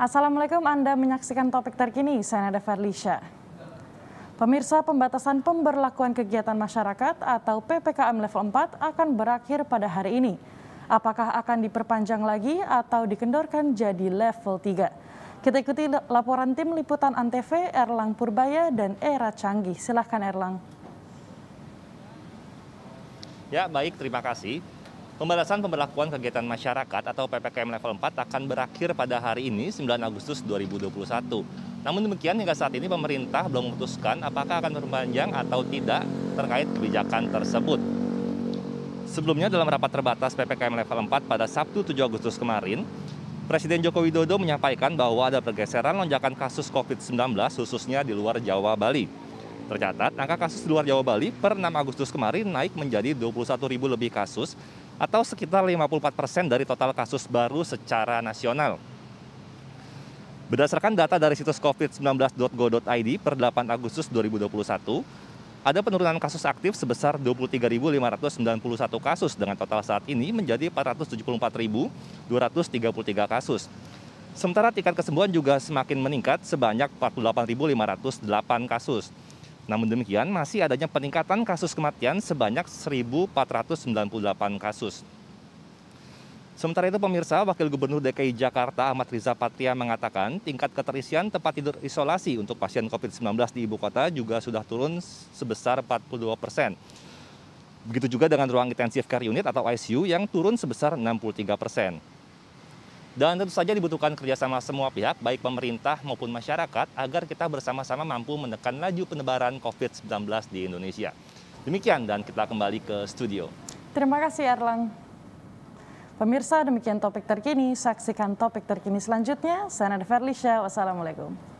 Assalamualaikum, Anda menyaksikan topik terkini, saya Nada Farlisha. Pemirsa, pembatasan pemberlakuan kegiatan masyarakat atau PPKM level 4 akan berakhir pada hari ini. Apakah akan diperpanjang lagi atau dikendorkan jadi level 3? Kita ikuti laporan tim liputan Antv, Erlang Purbaya, dan Era Canggih. Silahkan Erlang. Ya, baik. Terima kasih. Pembatasan pemberlakuan kegiatan masyarakat atau PPKM level 4 akan berakhir pada hari ini 9 Agustus 2021. Namun demikian hingga saat ini pemerintah belum memutuskan apakah akan berpanjang atau tidak terkait kebijakan tersebut. Sebelumnya dalam rapat terbatas PPKM level 4 pada Sabtu 7 Agustus kemarin, Presiden Joko Widodo menyampaikan bahwa ada pergeseran lonjakan kasus COVID-19 khususnya di luar Jawa Bali. Tercatat, angka kasus di luar Jawa Bali per 6 Agustus kemarin naik menjadi 21.000 lebih kasus atau sekitar 54% persen dari total kasus baru secara nasional. Berdasarkan data dari situs covid19.go.id per 8 Agustus 2021, ada penurunan kasus aktif sebesar 23.591 kasus dengan total saat ini menjadi 474.233 kasus. Sementara tingkat kesembuhan juga semakin meningkat sebanyak 48.508 kasus. Namun demikian, masih adanya peningkatan kasus kematian sebanyak 1.498 kasus. Sementara itu pemirsa, Wakil Gubernur DKI Jakarta Ahmad Riza Patria mengatakan tingkat keterisian tempat tidur isolasi untuk pasien COVID-19 di ibu kota juga sudah turun sebesar 42 persen. Begitu juga dengan ruang intensive care unit atau ICU yang turun sebesar 63 persen. Dan tentu saja dibutuhkan kerjasama semua pihak, baik pemerintah maupun masyarakat, agar kita bersama-sama mampu menekan laju penyebaran COVID-19 di Indonesia. Demikian dan kita kembali ke studio. Terima kasih Erlang. Pemirsa, demikian topik terkini. Saksikan topik terkini selanjutnya. Saya Nada Ferlisha, wassalamualaikum.